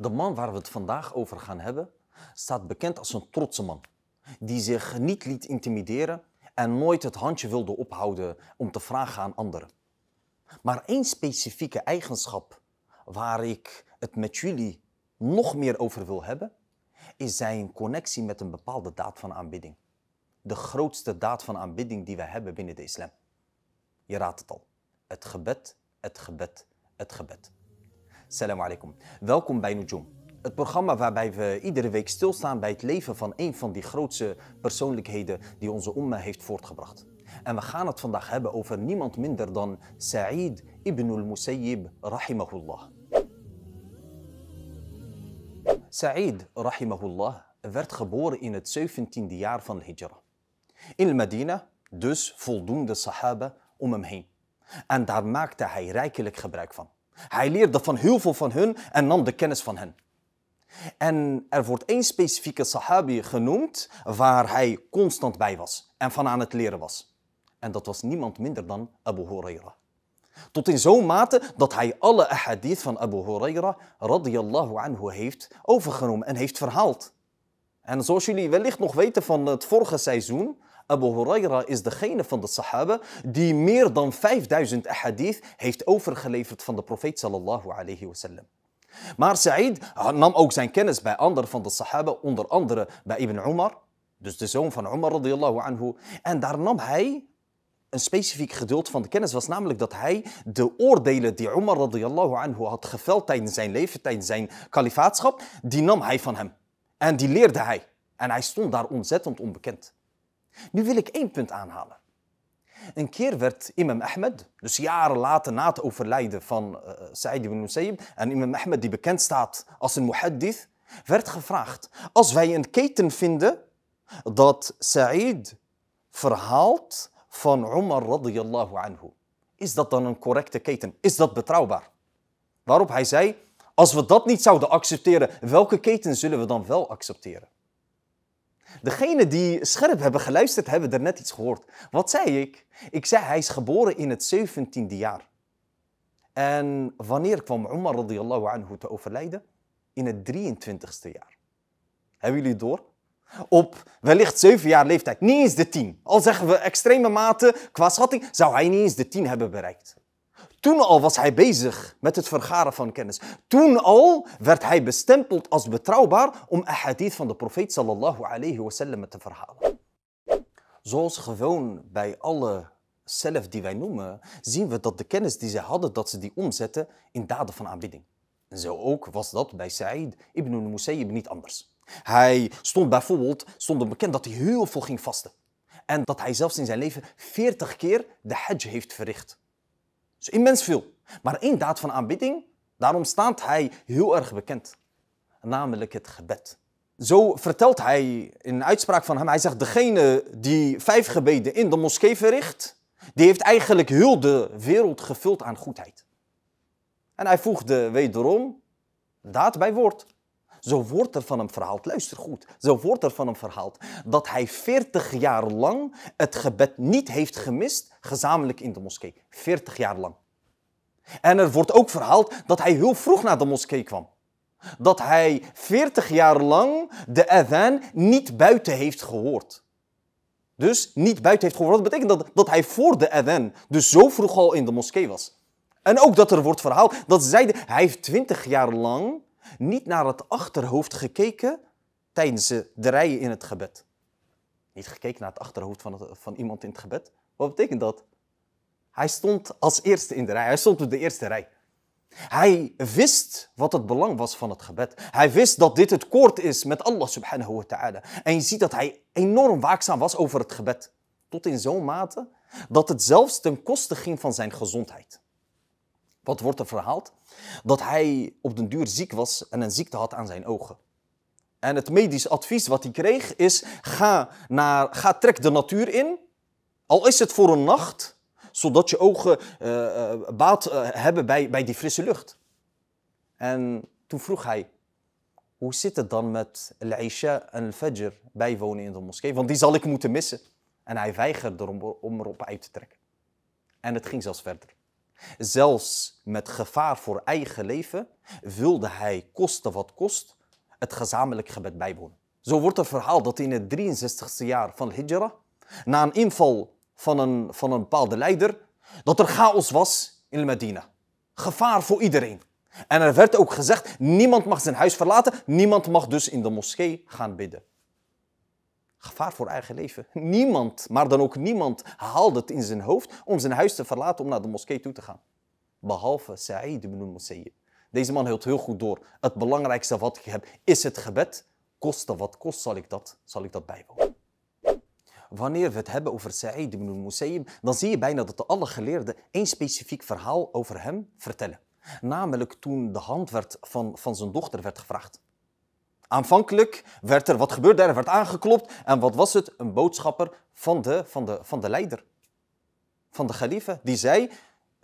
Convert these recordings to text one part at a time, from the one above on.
De man waar we het vandaag over gaan hebben, staat bekend als een trotse man, die zich niet liet intimideren en nooit het handje wilde ophouden om te vragen aan anderen. Maar één specifieke eigenschap waar ik het met jullie nog meer over wil hebben, is zijn connectie met een bepaalde daad van aanbidding. De grootste daad van aanbidding die we hebben binnen de islam. Je raadt het al. Het gebed, het gebed, het gebed. Salam alaikum. Welkom bij Nujum. Het programma waarbij we iedere week stilstaan bij het leven van een van die grootste persoonlijkheden die onze umma heeft voortgebracht. En we gaan het vandaag hebben over niemand minder dan Sa'id ibn al-Musayyib rahimahullah. Sa'id rahimahullah werd geboren in het 17e jaar van de hijra. In Medina, dus voldoende sahaba om hem heen. En daar maakte hij rijkelijk gebruik van. Hij leerde van heel veel van hen en nam de kennis van hen. En er wordt één specifieke sahabi genoemd waar hij constant bij was en van aan het leren was. En dat was niemand minder dan Abu Huraira. Tot in zo'n mate dat hij alle ahadith van Abu Huraira radiyallahu anhu heeft overgenomen en heeft verhaald. En zoals jullie wellicht nog weten van het vorige seizoen, Abu Huraira is degene van de Sahaba die meer dan 5000 ahadith heeft overgeleverd van de profeet sallallahu alayhi wasallam. Maar Sa'id nam ook zijn kennis bij anderen van de Sahaba, onder andere bij Ibn Umar, dus de zoon van Umar radiallahu anhu. En daar nam hij een specifiek geduld van de kennis was namelijk dat hij de oordelen die Umar radiallahu anhu had geveld tijdens zijn leven, tijdens zijn kalifaatschap, die nam hij van hem. En die leerde hij. En hij stond daar ontzettend onbekend. Nu wil ik één punt aanhalen. Een keer werd imam Ahmed, dus jaren later na het overlijden van uh, eh, Sa'id ibn Musayyib, en imam Ahmed die bekend staat als een muhaddith, werd gevraagd, als wij een keten vinden dat Sa'id verhaalt van Umar radiyallahu anhu, is dat dan een correcte keten? Is dat betrouwbaar? Waarop hij zei, als we dat niet zouden accepteren, welke keten zullen we dan wel accepteren? Degenen die scherp hebben geluisterd, hebben er net iets gehoord. Wat zei ik? Ik zei, hij is geboren in het 17e jaar. En wanneer kwam Umar radiallahu anhu te overlijden? In het 23e jaar. Hebben jullie door? Op wellicht 7 jaar leeftijd, niet eens de 10. Al zeggen we extreme mate, qua schatting, zou hij niet eens de 10 hebben bereikt. Toen al was hij bezig met het vergaren van kennis. Toen al werd hij bestempeld als betrouwbaar om hadith van de profeet sallallahu alayhi wasallam te verhalen. Zoals gewoon bij alle zelf die wij noemen, zien we dat de kennis die ze hadden, dat ze die omzetten in daden van aanbidding. En zo ook was dat bij Sa'id ibn al-Musayyib niet anders. Hij stond bijvoorbeeld stond bekend dat hij heel veel ging vasten. En dat hij zelfs in zijn leven 40 keer de hajj heeft verricht is immens veel. Maar één daad van aanbidding, daarom staat hij heel erg bekend. Namelijk het gebed. Zo vertelt hij in een uitspraak van hem, hij zegt, degene die vijf gebeden in de moskee verricht, die heeft eigenlijk heel de wereld gevuld aan goedheid. En hij voegde wederom daad bij woord. Zo wordt er van hem verhaald, luister goed, zo wordt er van hem verhaald dat hij 40 jaar lang het gebed niet heeft gemist, gezamenlijk in de moskee. 40 jaar lang. En er wordt ook verhaald dat hij heel vroeg naar de moskee kwam. Dat hij 40 jaar lang de adhan niet buiten heeft gehoord. Dus niet buiten heeft gehoord. Dat betekent dat, dat hij voor de adhan, dus zo vroeg al in de moskee was. En ook dat er wordt verhaald dat zeiden, hij heeft 20 jaar lang niet naar het achterhoofd gekeken tijdens de rijen in het gebed. Niet gekeken naar het achterhoofd van, van iemand in het gebed. Wat betekent dat? Hij stond als eerste in de rij. Hij stond op de eerste rij. Hij wist wat het belang was van het gebed. Hij wist dat dit het koord is met Allah subhanahu wa ta'ala. En je ziet dat hij enorm waakzaam was over het gebed. Tot in zo'n mate dat het zelfs ten koste ging van zijn gezondheid. Wat wordt er verhaald? Dat hij op den duur ziek was en een ziekte had aan zijn ogen. En het medisch advies wat hij kreeg is: ga, naar, ga trek de natuur in, al is het voor een nacht, zodat je ogen eh, eh, baat eh, hebben bij, bij die frisse lucht. En toen vroeg hij: hoe zit het dan met al-Isha en al-Fajr bijwonen in de moskee? Want die zal ik moeten missen. En hij weigerde om, om erop uit te trekken. En het ging zelfs verder. Zelfs met gevaar voor eigen leven wilde hij, koste wat kost, het gezamenlijk gebed bijwonen. Zo wordt er verhaal dat in het 63ste jaar van Hijra, na een inval van een, van een bepaalde leider, dat er chaos was in Medina. Gevaar voor iedereen. En er werd ook gezegd, niemand mag zijn huis verlaten, niemand mag dus in de moskee gaan bidden. Gevaar voor eigen leven. Niemand, maar dan ook niemand, haalde het in zijn hoofd om zijn huis te verlaten om naar de moskee toe te gaan. Behalve Sa'id ibn Musayyib. Deze man hield heel goed door. Het belangrijkste wat ik heb is het gebed. Koste wat kost, zal ik dat, zal ik dat bijwonen. Wanneer we het hebben over Sa'id ibn Musayyib, dan zie je bijna dat de alle geleerden één specifiek verhaal over hem vertellen. Namelijk toen de hand werd van, van zijn dochter werd gevraagd. Aanvankelijk werd er, wat gebeurde er? werd aangeklopt. En wat was het? Een boodschapper van de, van de, van de leider. Van de geliefde. Die zei,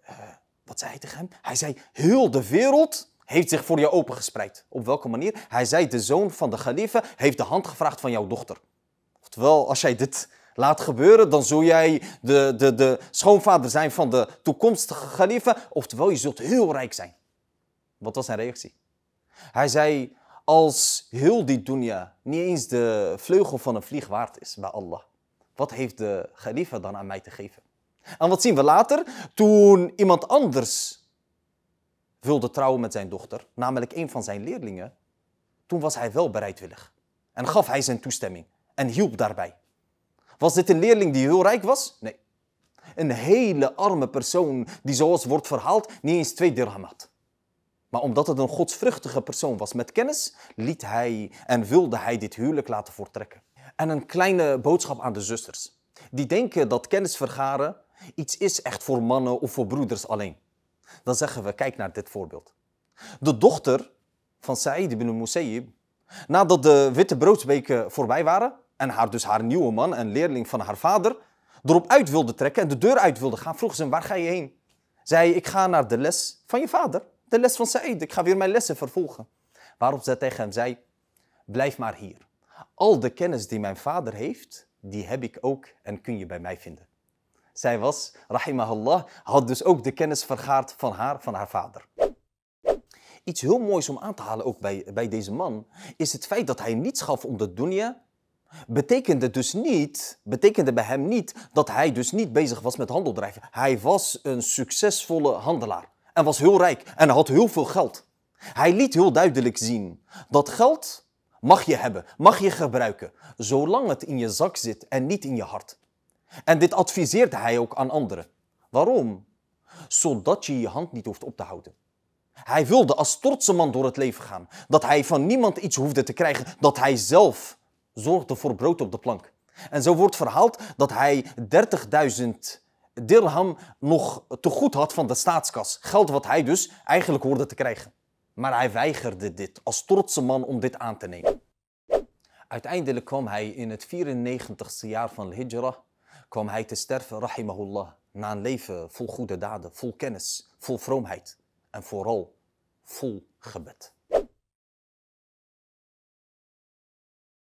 eh, wat zei hij tegen hem? Hij zei, heel de wereld heeft zich voor jou opengespreid. Op welke manier? Hij zei, de zoon van de geliefde heeft de hand gevraagd van jouw dochter. Oftewel, als jij dit laat gebeuren, dan zul jij de, de, de schoonvader zijn van de toekomstige geliefde. Oftewel, je zult heel rijk zijn. Wat was zijn reactie? Hij zei, als heel die dunya niet eens de vleugel van een vlieg waard is bij Allah, wat heeft de khalifa dan aan mij te geven? En wat zien we later? Toen iemand anders wilde trouwen met zijn dochter, namelijk een van zijn leerlingen, toen was hij wel bereidwillig. En gaf hij zijn toestemming en hielp daarbij. Was dit een leerling die heel rijk was? Nee. Een hele arme persoon die, zoals wordt verhaald, niet eens twee dirham had. Maar omdat het een godsvruchtige persoon was met kennis, liet hij en wilde hij dit huwelijk laten voortrekken. En een kleine boodschap aan de zusters. Die denken dat kennis vergaren iets is echt voor mannen of voor broeders alleen. Dan zeggen we, kijk naar dit voorbeeld. De dochter van Saïd ibn Musayyib, nadat de witte broodsweken voorbij waren en haar dus haar nieuwe man en leerling van haar vader erop uit wilde trekken en de deur uit wilde gaan, vroeg ze waar ga je heen? Zei ik ga naar de les van je vader. De les van Said, ik ga weer mijn lessen vervolgen. Waarop zij tegen hem zei, blijf maar hier. Al de kennis die mijn vader heeft, die heb ik ook en kun je bij mij vinden. Zij was, Rahimahullah had dus ook de kennis vergaard van haar, van haar vader. Iets heel moois om aan te halen ook bij, bij deze man, is het feit dat hij niets gaf om de dunya, betekende dus niet, betekende bij hem niet dat hij dus niet bezig was met handeldrijven. Hij was een succesvolle handelaar en was heel rijk en had heel veel geld. Hij liet heel duidelijk zien dat geld mag je hebben, mag je gebruiken, zolang het in je zak zit en niet in je hart. En dit adviseerde hij ook aan anderen. Waarom? Zodat je je hand niet hoeft op te houden. Hij wilde als trotse man door het leven gaan, dat hij van niemand iets hoefde te krijgen, dat hij zelf zorgde voor brood op de plank. En zo wordt verhaald dat hij 30.000 dirham nog te goed had van de staatskas. Geld wat hij dus eigenlijk hoorde te krijgen. Maar hij weigerde dit als trotse man om dit aan te nemen. Uiteindelijk kwam hij in het 94ste jaar van Hijra kwam hij te sterven, rahimahullah, na een leven vol goede daden, vol kennis, vol vroomheid en vooral vol gebed.